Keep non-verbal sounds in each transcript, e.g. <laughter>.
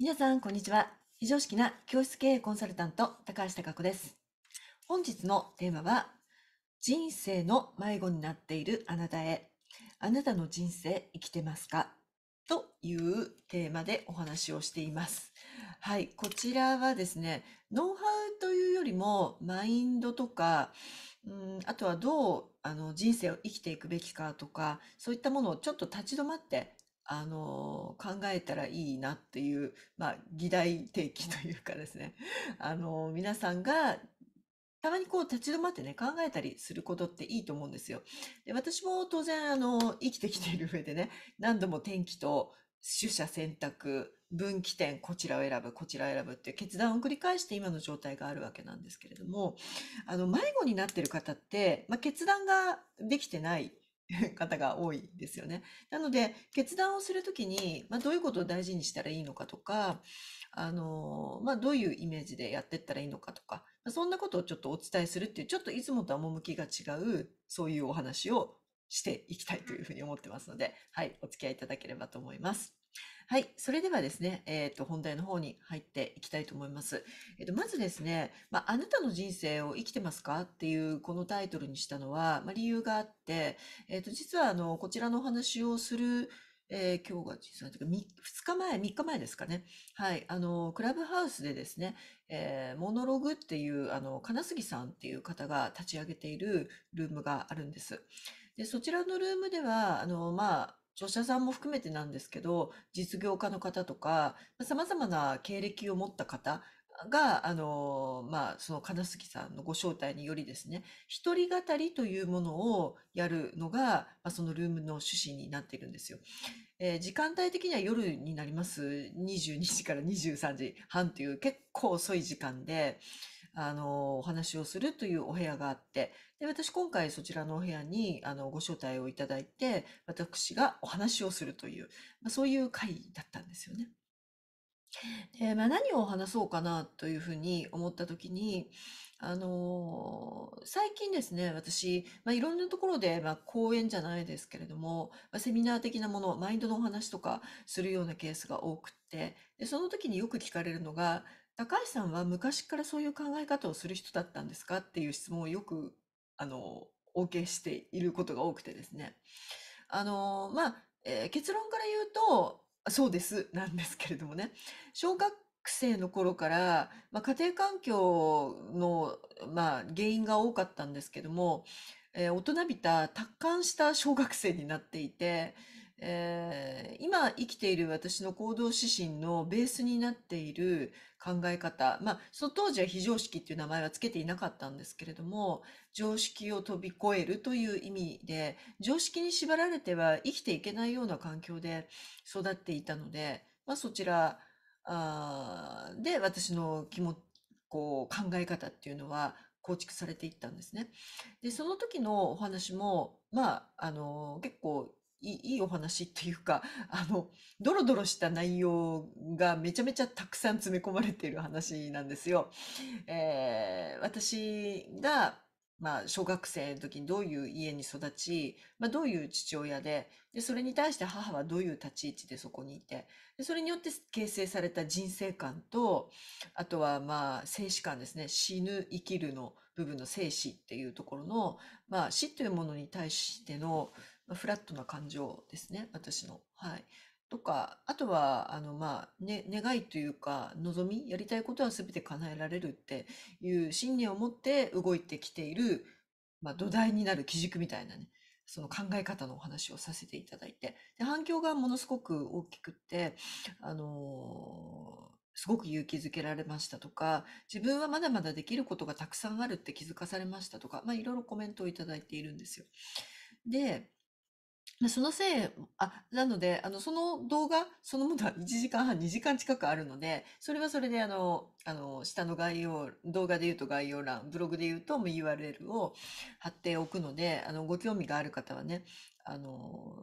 皆さん、こんにちは。非常識な教室経営コンサルタント、高橋貴子です。本日のテーマは、人生の迷子になっているあなたへ、あなたの人生生きてますかというテーマでお話をしています。はい、こちらはですね、ノウハウというよりも、マインドとか、うん、あとはどうあの人生を生きていくべきかとか、そういったものをちょっと立ち止まってあの考えたらいいなっていう、まあ、議題提起というかですね <laughs> あの皆さんがたまにこう立ち止まってね、考えたりすることっていいと思うんですよ。で、私も当然、あの、生きてきている上でね、何度も天気と取捨選択、分岐点、こちらを選ぶ、こちらを選ぶっていう決断を繰り返して今の状態があるわけなんですけれども、あの、迷子になってる方って、まあ、決断ができてない <laughs> 方が多いですよね。なので、決断をするときに、まあ、どういうことを大事にしたらいいのかとか、あの、まあ、どういうイメージでやっていったらいいのかとか、そんなことをちょっとお伝えするっていう、ちょっといつもとは趣が違う、そういうお話をしていきたいというふうに思ってますので、はい、お付き合いいただければと思います。はい。それではですね、えっ、ー、と、本題の方に入っていきたいと思います。えっ、ー、と、まずですね、まあ、あなたの人生を生きてますかっていう、このタイトルにしたのは、まあ、理由があって、えっ、ー、と、実は、あの、こちらのお話をする、えー、今日が実は、2日前、3日前ですかね。はい。あの、クラブハウスでですね、えー、モノログっていう、あの、金杉さんっていう方が立ち上げているルームがあるんです。で、そちらのルームでは、あの、まあ、著者さんも含めてなんですけど、実業家の方とか、様々な経歴を持った方が、あの、まあ、その金杉さんのご招待によりですね、一人語りというものをやるのが、まあ、そのルームの趣旨になっているんですよ。えー、時間帯的には夜になります。22時から23時半という結構遅い時間で、あの、お話をするというお部屋があって、で、私今回そちらのお部屋に、あの、ご招待をいただいて、私がお話をするという、まあ、そういう会だったんですよね。で、まあ、何を話そうかなというふうに思った時に、あのー、最近ですね、私、まあ、いろんなところで、まあ、講演じゃないですけれども、まあ、セミナー的なもの、マインドのお話とかするようなケースが多くって、で、その時によく聞かれるのが、高橋さんは昔からそういう考え方をする人だったんですかっていう質問をよく、あの、お受けしていることが多くてですね。あの、まあ、えー結論から言うと、そうですなんですけれどもね、小学生の頃から、まあ、家庭環境の、まあ、原因が多かったんですけども、えー大人びた達観した小学生になっていて、えー、今生きている私の行動指針のベースになっている考え方、まあ、その当時は非常識っていう名前は付けていなかったんですけれども、常識を飛び越えるという意味で、常識に縛られては生きていけないような環境で育っていたので、まあ、そちらあで私の気もこう考え方っていうのは構築されていったんですね。で、その時のお話も、まあ、あの、結構いいお話っていうか、あの、ドロドロした内容がめちゃめちゃたくさん詰め込まれている話なんですよ。えー、私が、まあ、小学生の時にどういう家に育ち、まあ、どういう父親で、で、それに対して母はどういう立ち位置でそこにいて、で、それによって形成された人生観と、あとは、まあ、生死観ですね。死ぬ、生きるの部分の生死っていうところの、まあ、死というものに対しての、まあ、フラットな感情ですね、私の。はい。とか、あとは、あの、まあ、ね、願いというか、望み、やりたいことは全て叶えられるっていう信念を持って動いてきている、まあ、土台になる基軸みたいなね、その考え方のお話をさせていただいて、で反響がものすごく大きくって、あのーすごく勇気づけられましたとか、自分はまだまだできることがたくさんあるって気づかされましたとか、まあいろいろコメントをいただいているんですよ。で、そのせい、あ、なので、あの、その動画そのものは1時間半、2時間近くあるので、それはそれであの、あの、下の概要、動画で言うと概要欄、ブログで言うと URL を貼っておくので、あの、ご興味がある方はね、あの、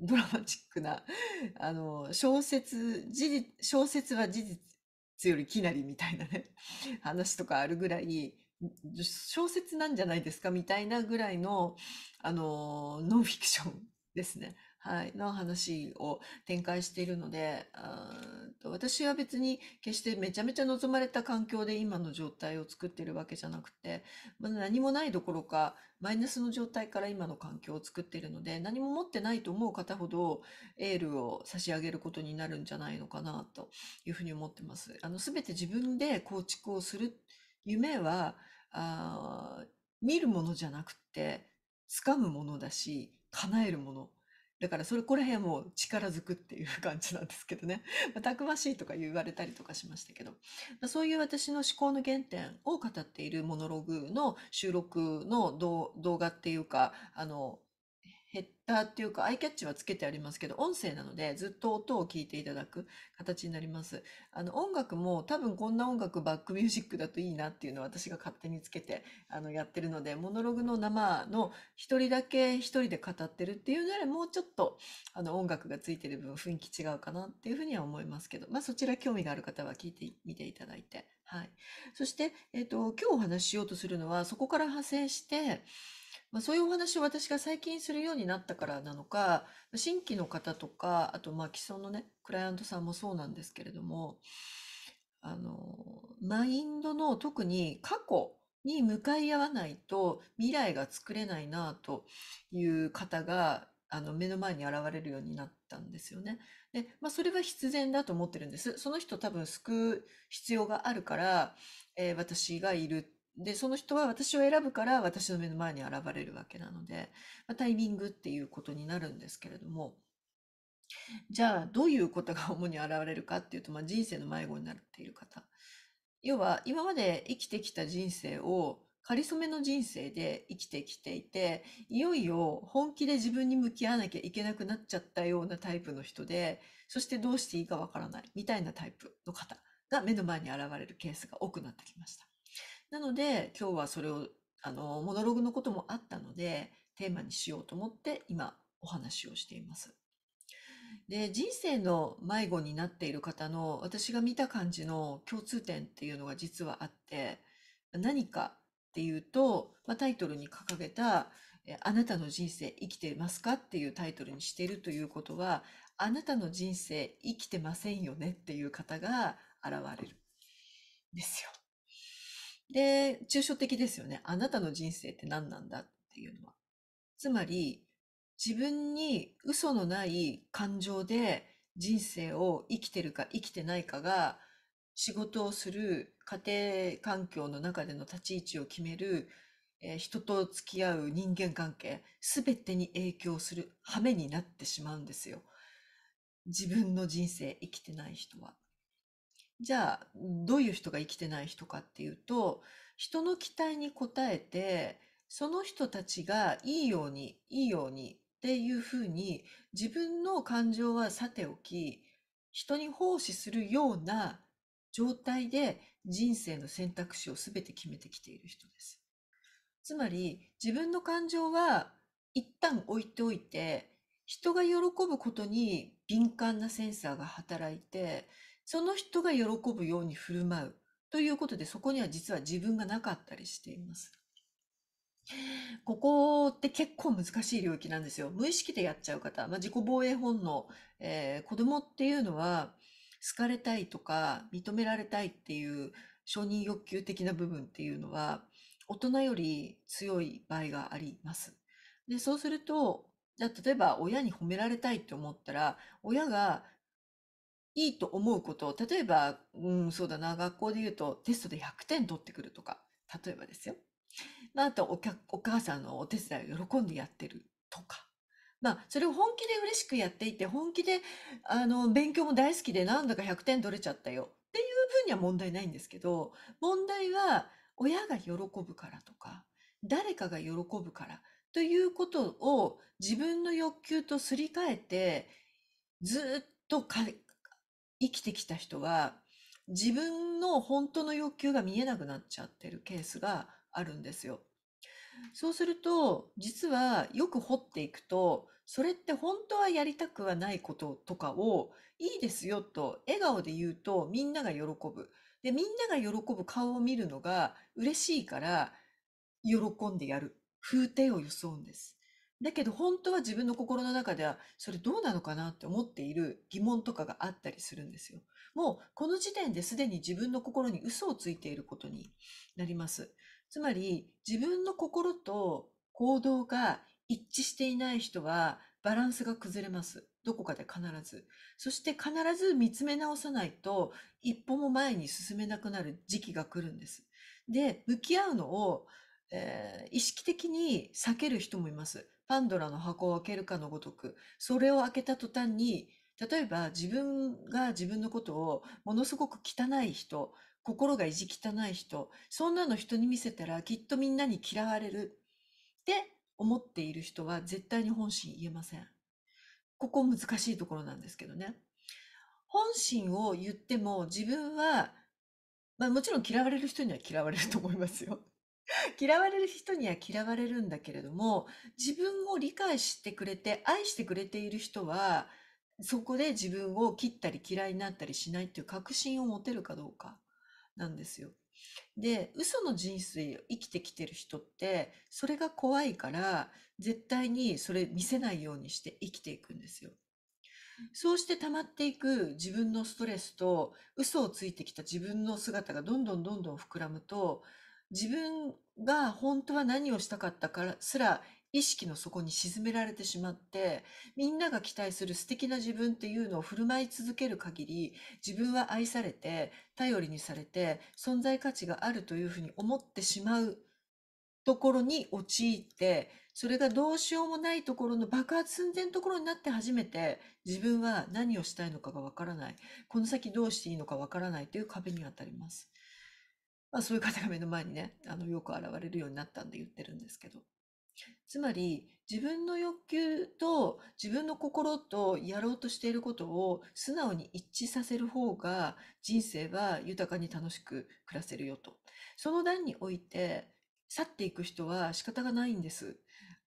ドラマチックな、<laughs> あの、小説、事実、小説は事実よりきなりみたいなね、<laughs> 話とかあるぐらい、小説なんじゃないですかみたいなぐらいの、あの、ノンフィクションですね。はい。の話を展開しているので、あ私は別に決してめちゃめちゃ望まれた環境で今の状態を作ってるわけじゃなくて、まあ、何もないどころか、マイナスの状態から今の環境を作っているので、何も持ってないと思う方ほどエールを差し上げることになるんじゃないのかなというふうに思ってます。あの、すべて自分で構築をする夢は、あ見るものじゃなくて、掴むものだし、叶えるもの。だからそれこら辺も力づくっていう感じなんですけどね。<laughs> まあ、たくましいとか言われたりとかしましたけど、まあ、そういう私の思考の原点を語っているモノログの収録の動画っていうか、あの、ヘッダーっていうか、アイキャッチはつけてありますけど、音声なのでずっと音を聞いていただく形になります。あの、音楽も多分こんな音楽バックミュージックだといいなっていうのは私が勝手につけて、あの、やってるので、モノログの生の一人だけ一人で語ってるっていうなら、もうちょっと、あの、音楽がついてる分雰囲気違うかなっていうふうには思いますけど、まあそちら興味がある方は聞いてみていただいて。はい。そして、えっ、ー、と、今日お話ししようとするのは、そこから派生して、まあ、そういうお話を私が最近するようになったからなのか、新規の方とか、あとまあ既存のね、クライアントさんもそうなんですけれども、あの、マインドの特に過去に向かい合わないと未来が作れないなという方が、あの、目の前に現れるようになったんですよね。で、まあ、それは必然だと思ってるんです。その人多分救う必要があるから、えー、私がいるで、その人は私を選ぶから私の目の前に現れるわけなので、まあ、タイミングっていうことになるんですけれども、じゃあどういうことが主に現れるかっていうと、まあ、人生の迷子になっている方。要は今まで生きてきた人生を仮初めの人生で生きてきていて、いよいよ本気で自分に向き合わなきゃいけなくなっちゃったようなタイプの人で、そしてどうしていいかわからないみたいなタイプの方が目の前に現れるケースが多くなってきました。なので、今日はそれを、あの、モノログのこともあったので、テーマにしようと思って、今、お話をしています。で、人生の迷子になっている方の、私が見た感じの共通点っていうのが実はあって、何かっていうと、まあ、タイトルに掲げた、あなたの人生生きてますかっていうタイトルにしているということは、あなたの人生生きてませんよねっていう方が現れるんですよ。で、抽象的ですよね。あなたの人生って何なんだっていうのは。つまり、自分に嘘のない感情で人生を生きてるか生きてないかが、仕事をする家庭環境の中での立ち位置を決める、えー、人と付き合う人間関係、すべてに影響する羽目になってしまうんですよ。自分の人生生きてない人は。じゃあ、どういう人が生きてない人かっていうと、人の期待に応えて、その人たちがいいように、いいようにっていうふうに、自分の感情はさておき、人に奉仕するような状態で人生の選択肢を全て決めてきている人です。つまり、自分の感情は一旦置いておいて、人が喜ぶことに敏感なセンサーが働いて、その人が喜ぶように振る舞うということで、そこには実は自分がなかったりしています。ここって結構難しい領域なんですよ。無意識でやっちゃう方、まあ、自己防衛本能、えー、子供っていうのは好かれたいとか認められたいっていう承認欲求的な部分っていうのは大人より強い場合があります。で、そうすると、じゃ例えば親に褒められたいって思ったら、親がいいと思うこと、例えば、うん、そうだな、学校で言うとテストで100点取ってくるとか、例えばですよ。あ、とお客、お母さんのお手伝いを喜んでやってるとか。まあ、それを本気で嬉しくやっていて、本気で、あの、勉強も大好きで、なんだか100点取れちゃったよっていう分には問題ないんですけど、問題は、親が喜ぶからとか、誰かが喜ぶからということを自分の欲求とすり替えて、ずっと生きてきた人は自分の本当の欲求が見えなくなっちゃってるケースがあるんですよ。そうすると実はよく掘っていくとそれって本当はやりたくはないこととかをいいですよと笑顔で言うとみんなが喜ぶ。でみんなが喜ぶ顔を見るのが嬉しいから喜んでやる。風体を装うんです。だけど本当は自分の心の中ではそれどうなのかなって思っている疑問とかがあったりするんですよ。もうこの時点ですでに自分の心に嘘をついていることになります。つまり自分の心と行動が一致していない人はバランスが崩れます。どこかで必ず。そして必ず見つめ直さないと一歩も前に進めなくなる時期が来るんです。で、向き合うのを、えー、意識的に避ける人もいます。パンドラの箱を開けるかのごとく、それを開けた途端に、例えば自分が自分のことをものすごく汚い人、心が意地汚い人、そんなの人に見せたらきっとみんなに嫌われるって思っている人は絶対に本心言えません。ここ難しいところなんですけどね。本心を言っても自分は、まあもちろん嫌われる人には嫌われると思いますよ。<laughs> 嫌われる人には嫌われるんだけれども、自分を理解してくれて、愛してくれている人は、そこで自分を切ったり嫌いになったりしないっていう確信を持てるかどうかなんですよ。で、嘘の人生を生きてきてる人って、それが怖いから、絶対にそれ見せないようにして生きていくんですよ。そうして溜まっていく自分のストレスと、嘘をついてきた自分の姿がどんどんどんどん膨らむと、自分が本当は何をしたかったからすら意識の底に沈められてしまってみんなが期待する素敵な自分っていうのを振る舞い続ける限り自分は愛されて頼りにされて存在価値があるというふうに思ってしまうところに陥ってそれがどうしようもないところの爆発寸前のところになって初めて自分は何をしたいのかがわからないこの先どうしていいのかわからないという壁に当たります。まあ、そういう方が目の前にね、あの、よく現れるようになったんで言ってるんですけど。つまり、自分の欲求と自分の心とやろうとしていることを素直に一致させる方が人生は豊かに楽しく暮らせるよと。その段において、去っていく人は仕方がないんです。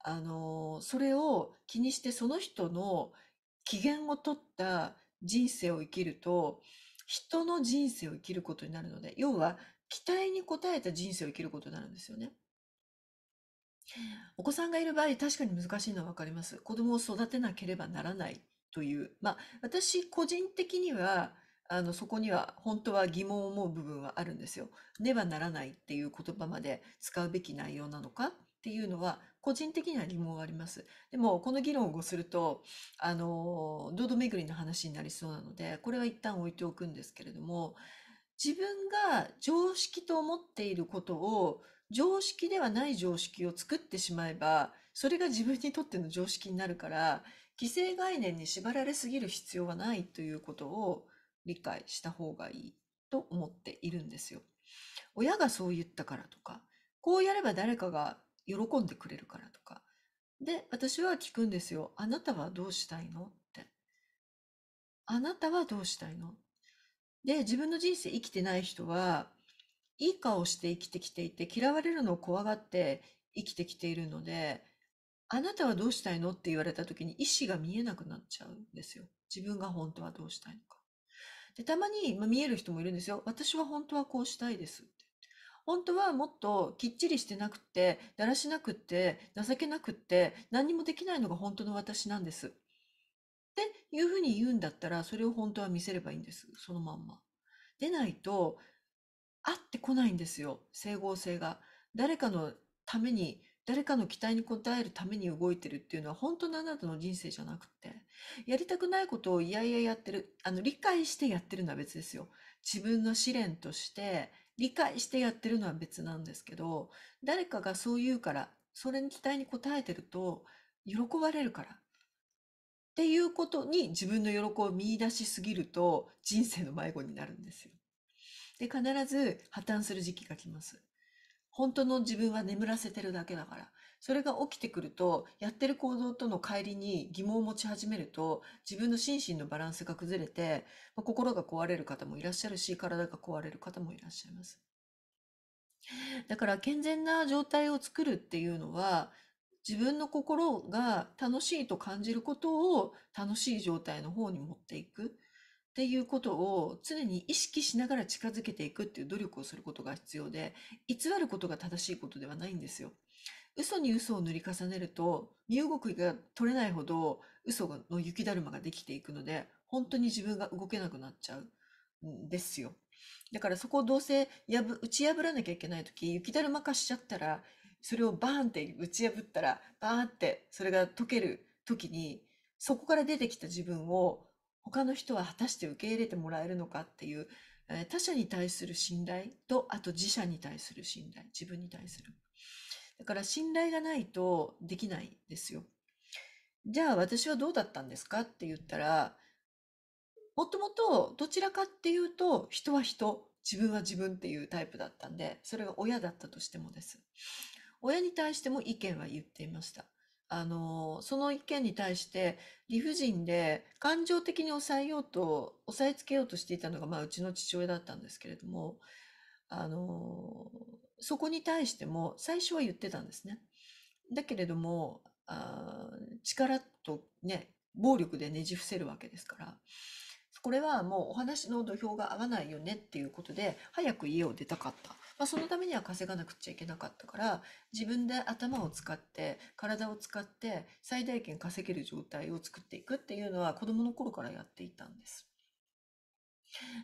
あの、それを気にしてその人の機嫌を取った人生を生きると、人の人生を生きることになるので、要は期待に応えた人生を生きることになるんですよね。お子さんがいる場合、確かに難しいのは分かります。子供を育てなければならないという、まあ、私個人的には、あの、そこには本当は疑問を思う部分はあるんですよ。ねばならないっていう言葉まで使うべき内容なのかっていうのは、個人的には疑問はあります。でも、この議論をすると、あの、堂々巡りの話になりそうなので、これは一旦置いておくんですけれども、自分が常識と思っていることを常識ではない常識を作ってしまえば、それが自分にとっての常識になるから、既成概念に縛られすぎる必要はないということを理解した方がいいと思っているんですよ。親がそう言ったからとか、こうやれば誰かが喜んでくれるからとか。で、私は聞くんですよ。あなたはどうしたいのって。あなたはどうしたいので、自分の人生生きてない人は、いい顔して生きてきていて、嫌われるのを怖がって生きてきているので、あなたはどうしたいのって言われた時に意思が見えなくなっちゃうんですよ。自分が本当はどうしたいのか。で、たまに、まあ、見える人もいるんですよ。私は本当はこうしたいですって。本当はもっときっちりしてなくて、だらしなくって、情けなくって、何にもできないのが本当の私なんです。っていうふうに言うんだったら、それを本当は見せればいいんです。そのまんま。でないと、合ってこないんですよ。整合性が。誰かのために、誰かの期待に応えるために動いてるっていうのは本当のあなたの人生じゃなくて、やりたくないことをいやいややってる、あの、理解してやってるのは別ですよ。自分の試練として理解してやってるのは別なんですけど、誰かがそう言うから、それに期待に応えてると喜ばれるから。っていうことに自分の喜びを見出しすぎると人生の迷子になるんですよ。で、必ず破綻する時期が来ます。本当の自分は眠らせてるだけだから。それが起きてくると、やってる行動との帰りに疑問を持ち始めると、自分の心身のバランスが崩れて、心が壊れる方もいらっしゃるし、体が壊れる方もいらっしゃいます。だから健全な状態を作るっていうのは、自分の心が楽しいと感じることを楽しい状態の方に持っていくっていうことを常に意識しながら近づけていくっていう努力をすることが必要で、偽ることが正しいことではないんですよ。嘘に嘘を塗り重ねると、身動きが取れないほど嘘の雪だるまができていくので、本当に自分が動けなくなっちゃうんですよ。だからそこをどうせ打ち破らなきゃいけない時雪だるま化しちゃったら、それをバーンって打ち破ったら、バーンってそれが解ける時に、そこから出てきた自分を他の人は果たして受け入れてもらえるのかっていう、他者に対する信頼と、あと自社に対する信頼、自分に対する。だから信頼がないとできないですよ。じゃあ私はどうだったんですかって言ったら、もともとどちらかっていうと人は人、自分は自分っていうタイプだったんで、それが親だったとしてもです。親に対しても意見は言っていました。あの、その意見に対して理不尽で感情的に抑えようと、抑えつけようとしていたのが、まあ、うちの父親だったんですけれども、あの、そこに対しても最初は言ってたんですね。だけれども、あ力とね、暴力でねじ伏せるわけですから、これはもうお話の土俵が合わないよねっていうことで、早く家を出たかった。まあ、そのためには稼がなくちゃいけなかったから、自分で頭を使って、体を使って、最大限稼げる状態を作っていくっていうのは子供の頃からやっていたんです。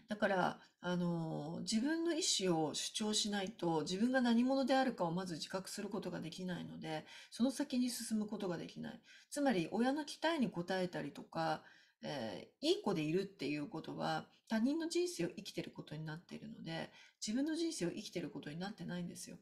だから、あの、自分の意思を主張しないと、自分が何者であるかをまず自覚することができないので、その先に進むことができない。つまり、親の期待に応えたりとか、えー、いい子でいるっていうことは他人の人生を生きてることになっているので自分の人生を生きてることになってないんですよ。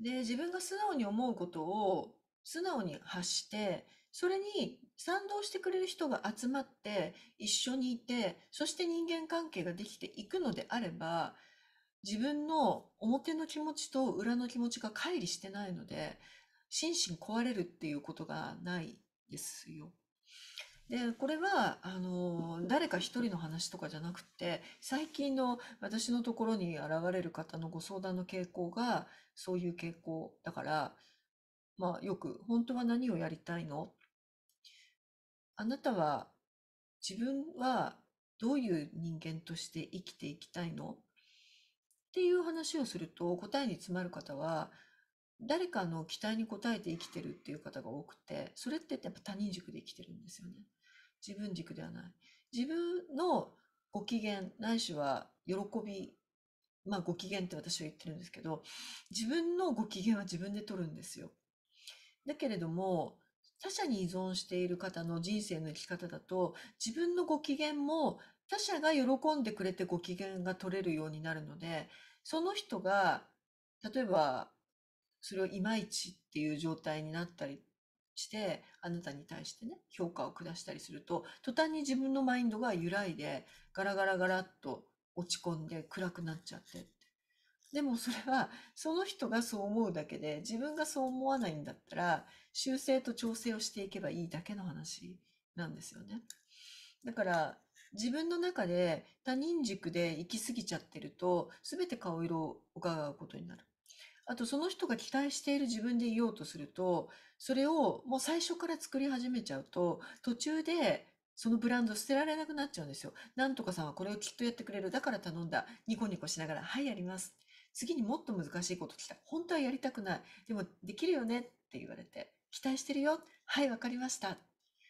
で自分が素直に思うことを素直に発してそれに賛同してくれる人が集まって一緒にいてそして人間関係ができていくのであれば自分の表の気持ちと裏の気持ちが乖離してないので心身壊れるっていうことがないですよ。でこれはあの誰か一人の話とかじゃなくて最近の私のところに現れる方のご相談の傾向がそういう傾向だからまあよく「本当は何をやりたいの?」あなたは自分はどういう人間として生きていきたいのっていう話をすると答えに詰まる方は誰かの期待に応えて生きてるっていう方が多くてそれってやっぱ他人軸で生きてるんですよね。自分軸ではない。自分のご機嫌、ないしは喜び、まあご機嫌って私は言ってるんですけど、自分のご機嫌は自分で取るんですよ。だけれども、他者に依存している方の人生の生き方だと、自分のご機嫌も他者が喜んでくれてご機嫌が取れるようになるので、その人が、例えば、それをいまいちっていう状態になったりして、あなたに対してね、評価を下したりすると、途端に自分のマインドが揺らいで、ガラガラガラっと落ち込んで暗くなっちゃって。でもそれは、その人がそう思うだけで、自分がそう思わないんだったら、修正と調整をしていけばいいだけの話なんですよね。だから、自分の中で他人軸で行き過ぎちゃってると、すべて顔色を伺うことになる。あとその人が期待している自分でいようとすると、それをもう最初から作り始めちゃうと、途中でそのブランド捨てられなくなっちゃうんですよ。なんとかさんはこれをきっとやってくれる。だから頼んだ。ニコニコしながら、はい、やります。次にもっと難しいこと来た。本当はやりたくない。でも、できるよねって言われて、期待してるよ。はい、わかりました。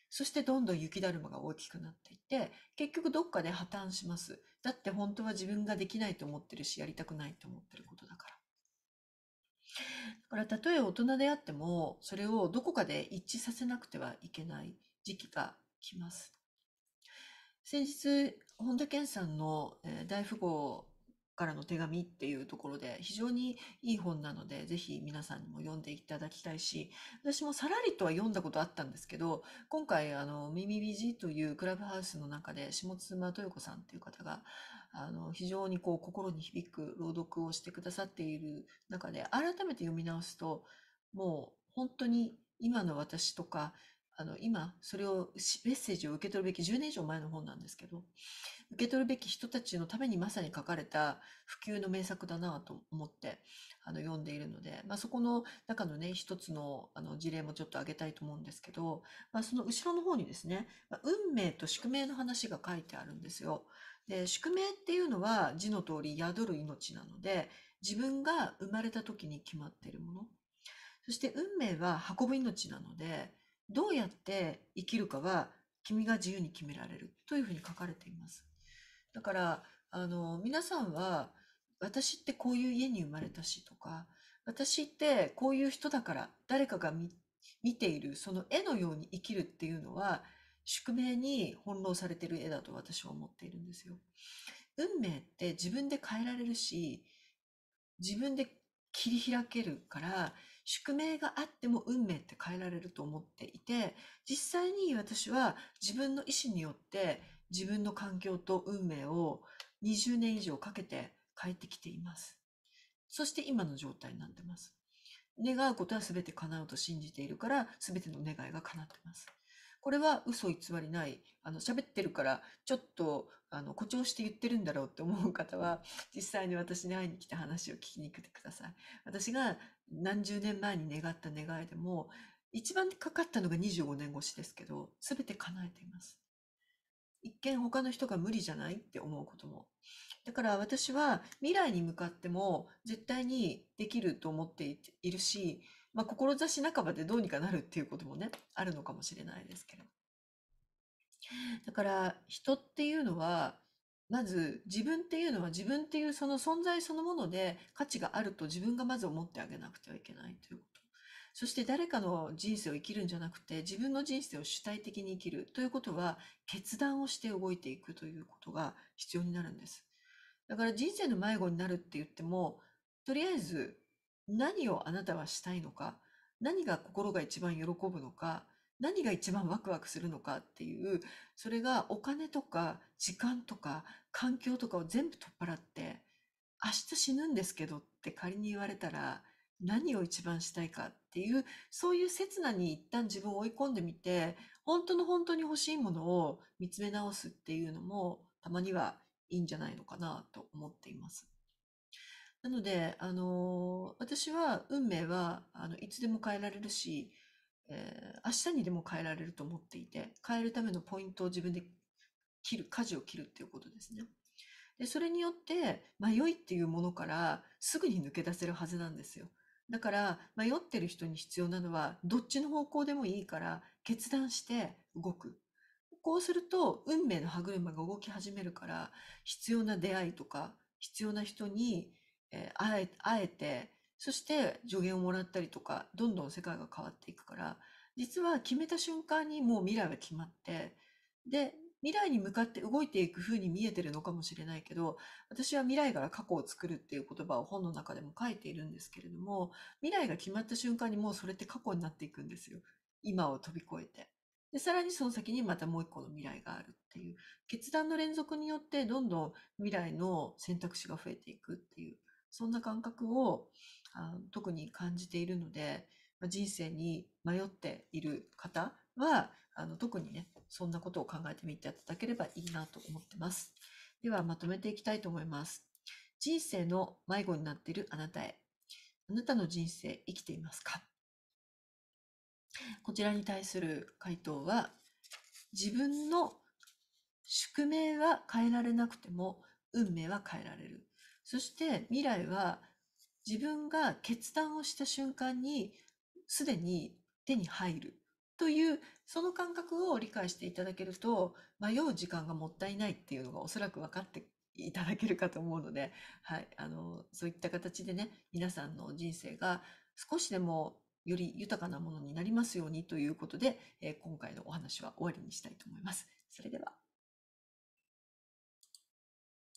そしてどんどん雪だるまが大きくなっていって、結局どっかで破綻します。だって本当は自分ができないと思ってるし、やりたくないと思ってることだから。だから、たとえ大人であっても、それをどこかで一致させなくてはいけない時期が来ます。先日、本田健さんの大富豪からの手紙っていうところで非常にいい本なので、ぜひ皆さんにも読んでいただきたいし、私もさらりとは読んだことあったんですけど、今回あの、耳ビジというクラブハウスの中で下妻豊子さんっていう方が、あの、非常にこう心に響く朗読をしてくださっている中で、改めて読み直すと、もう本当に今の私とか、あの、今、それを、メッセージを受け取るべき10年以上前の本なんですけど、受け取るべき人たちのためにまさに書かれた普及の名作だなと思ってあの読んでいるので、まあ、そこの中のね一つのあの事例もちょっと挙げたいと思うんですけど、まあ、その後ろの方にですね、まあ、運命と宿命の話が書いてあるんですよ。で宿命っていうのは字の通り宿る命なので自分が生まれた時に決まっているものそして運命は運ぶ命なのでどうやって生きるかは君が自由に決められるというふうに書かれています。だから、あの、皆さんは、私ってこういう家に生まれたしとか、私ってこういう人だから、誰かが見ている、その絵のように生きるっていうのは、宿命に翻弄されてる絵だと私は思っているんですよ。運命って自分で変えられるし、自分で切り開けるから、宿命があっても運命って変えられると思っていて、実際に私は自分の意思によって自分の環境と運命を20年以上かけて変えてきています。そして今の状態になってます。願うことは全て叶うと信じているから、全ての願いが叶ってます。これは嘘偽りない。あの、喋ってるから、ちょっと、あの、誇張して言ってるんだろうって思う方は、実際に私に会いに来た話を聞きに来てください。私が何十年前に願った願いでも、一番かかったのが25年越しですけど、すべて叶えています。一見他の人が無理じゃないって思うことも。だから私は未来に向かっても絶対にできると思っているし、まあ、志半ばでどうにかなるっていうこともね、あるのかもしれないですけど。だから人っていうのは、まず自分っていうのは自分っていうその存在そのもので価値があると自分がまず思ってあげなくてはいけないというこそして誰かの人生を生きるんじゃなくて、自分の人生を主体的に生きるということは、決断をして動いていくということが必要になるんです。だから人生の迷子になるって言っても、とりあえず何をあなたはしたいのか、何が心が一番喜ぶのか、何が一番ワクワクするのかっていう、それがお金とか時間とか環境とかを全部取っ払って、明日死ぬんですけどって仮に言われたら、何を一番したいかっていう、そういう刹那に一旦自分を追い込んでみて、本当の本当に欲しいものを見つめ直すっていうのも、たまにはいいんじゃないのかなと思っています。なので、あのー、私は運命は、あの、いつでも変えられるし、えー、明日にでも変えられると思っていて、変えるためのポイントを自分で切る、舵を切るっていうことですね。で、それによって、迷いっていうものからすぐに抜け出せるはずなんですよ。だから迷ってる人に必要なのはどっちの方向でもいいから決断して動く。こうすると運命の歯車が動き始めるから必要な出会いとか必要な人に、会えてそして助言をもらったりとかどんどん世界が変わっていくから実は決めた瞬間にもう未来は決まってで未来に向かって動いていく風に見えてるのかもしれないけど、私は未来から過去を作るっていう言葉を本の中でも書いているんですけれども、未来が決まった瞬間にもうそれって過去になっていくんですよ。今を飛び越えて。で、さらにその先にまたもう一個の未来があるっていう、決断の連続によってどんどん未来の選択肢が増えていくっていう、そんな感覚をあ特に感じているので、人生に迷っている方は、あの、特にね、そんなことを考えてみていただければいいなと思ってます。では、まとめていきたいと思います。人生の迷子になっているあなたへ。あなたの人生生きていますかこちらに対する回答は、自分の宿命は変えられなくても、運命は変えられる。そして未来は自分が決断をした瞬間にすでに手に入るという、その感覚を理解していただけると、迷う時間がもったいないっていうのがおそらく分かっていただけるかと思うので、はい、あの、そういった形でね、皆さんの人生が少しでもより豊かなものになりますようにということで、えー、今回のお話は終わりにしたいと思います。それでは。